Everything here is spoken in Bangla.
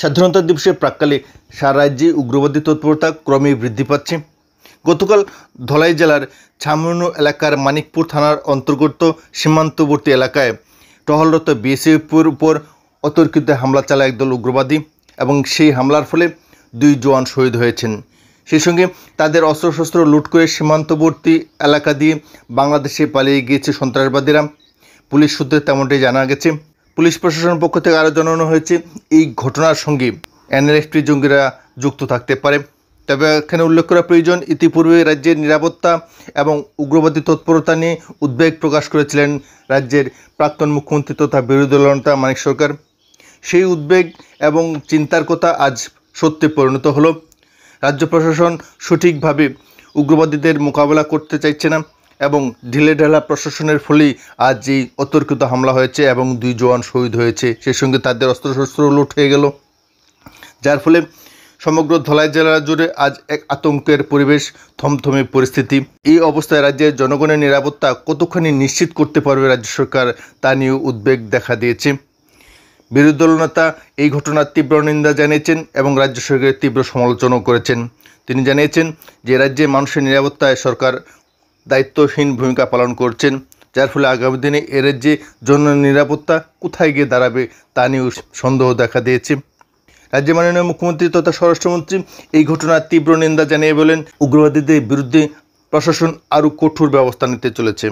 স্বাধীনতা দিবসের প্রাককালে সারা রাজ্যে উগ্রবাদী তৎপরতা ক্রমেই বৃদ্ধি পাচ্ছে গতকাল ধলাই জেলার ছামনু এলাকার মানিকপুর থানার অন্তর্গত সীমান্তবর্তী এলাকায় টহলরত বিএসএফের উপর অতর্কিত হামলা চালায় একদল উগ্রবাদী এবং সেই হামলার ফলে দুই জওয়ান শহীদ হয়েছেন সেই সঙ্গে তাদের অস্ত্রশস্ত্র লুট করে সীমান্তবর্তী এলাকা দিয়ে বাংলাদেশে পালিয়ে গিয়েছে সন্ত্রাসবাদীরা পুলিশ সূত্রে তেমনটাই জানা গেছে পুলিশ প্রশাসনের পক্ষ থেকে আরও জানানো হয়েছে এই ঘটনার সঙ্গে এনআরএফটি জঙ্গিরা যুক্ত থাকতে পারে তবে এখানে উল্লেখ করা প্রয়োজন ইতিপূর্বে রাজ্যের নিরাপত্তা এবং উগ্রবাদী তৎপরতা নিয়ে উদ্বেগ প্রকাশ করেছিলেন রাজ্যের প্রাক্তন মুখ্যমন্ত্রী তথা বিরোধী নেতা মানিক সরকার সেই উদ্বেগ এবং চিন্তার কথা আজ সত্যি পরিণত হলো রাজ্য প্রশাসন সঠিকভাবে উগ্রবাদীদের মোকাবেলা করতে চাইছে না এবং ঢিলে প্রশাসনের ফলেই আজ এই অতর্কিত হামলা হয়েছে এবং দুই জওয়ান শহীদ হয়েছে সেই সঙ্গে তাদের অস্ত্রশস্ত্র লুট হয়ে গেল যার ফলে সমগ্র ধলাই জেলা জুড়ে আজ এক আতঙ্কের পরিবেশ থমথমে পরিস্থিতি এই অবস্থায় রাজ্যের জনগণের নিরাপত্তা কতখানি নিশ্চিত করতে পারবে রাজ্য সরকার তা নিয়েও উদ্বেগ দেখা দিয়েছে বিরোধী দলনেতা এই ঘটনার তীব্র নিন্দা জানিয়েছেন এবং রাজ্য সরকারের তীব্র সমালোচনাও করেছেন তিনি জানিয়েছেন যে রাজ্যে মানুষের নিরাপত্তায় সরকার দায়িত্বহীন ভূমিকা পালন করছেন যার ফলে আগামী দিনে এর যে জন নিরাপত্তা কোথায় গিয়ে দাঁড়াবে তা নিয়েও সন্দেহ দেখা দিয়েছে রাজ্যের মাননীয় মুখ্যমন্ত্রী তথা স্বরাষ্ট্রমন্ত্রী এই ঘটনার তীব্র নিন্দা জানিয়ে বলেন উগ্রবাদীদের বিরুদ্ধে প্রশাসন আরও কঠোর ব্যবস্থা নিতে চলেছে